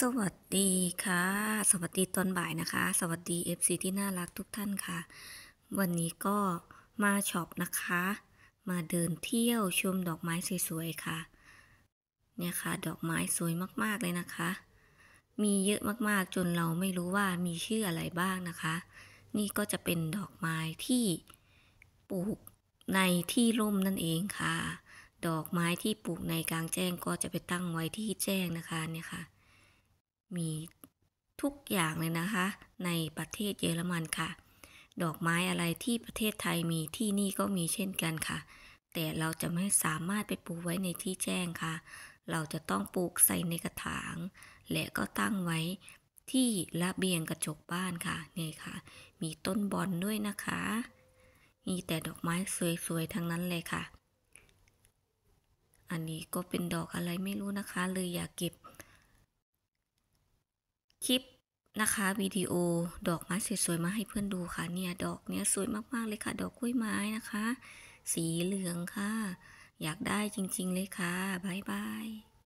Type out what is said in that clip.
สวัสดีค่ะ สวัสดีตอนบ่ายนะคะ สวัสดี FC ที่น่ารักทุกท่านค่ะ วันนี้ก็มาช็อปนะคะ มาเดินเที่ยวชมดอกไม้สวยๆ ค่ะเนี่ยค่ะ ดอกไม้สวยมากๆเลยนะคะ มีเยอะมากๆจนเราไม่รู้ว่ามีชื่ออะไรบ้างนะคะ นี่ก็จะเป็นดอกไม้ที่ปลูกในที่ร่มนั่นเองค่ะ ดอกไม้ที่ปลูกในกลางแจ้งก็จะไปตั้งไว้ที่แจ้งนะคะเนี่ยค่ะมีทุกอย่างเลยนะคะ ในประเทศเยอรมันค่ะ ดอกไม้อะไรที่ประเทศไทยมีที่นี่ก็มีเช่นกันค่ะ แต่เราจะไม่สามารถไปปลูกไว้ในที่แจ้งค่ะ เราจะต้องปลูกใส่ในกระถาง และก็ตั้งไว้ที่ระเบียงกระจกบ้านค่ะ นี่ค่ะ มีต้นบอลด้วยนะคะ มีแต่ดอกไม้สวย ๆทั้งนั้นเลยค่ะ อันนี้ก็เป็นดอกอะไรไม่รู้นะคะเลยอยากเก็บคลิปนะคะวิดีโอดอกไม้สวยๆมาให้เพื่อนดูค่ะเนี่ย ดอกเนี้ยสวยมากๆเลยค่ะ ดอกกล้วยไม้นะคะ สีเหลืองค่ะ อยากได้จริงๆเลยค่ะ บ๊ายบาย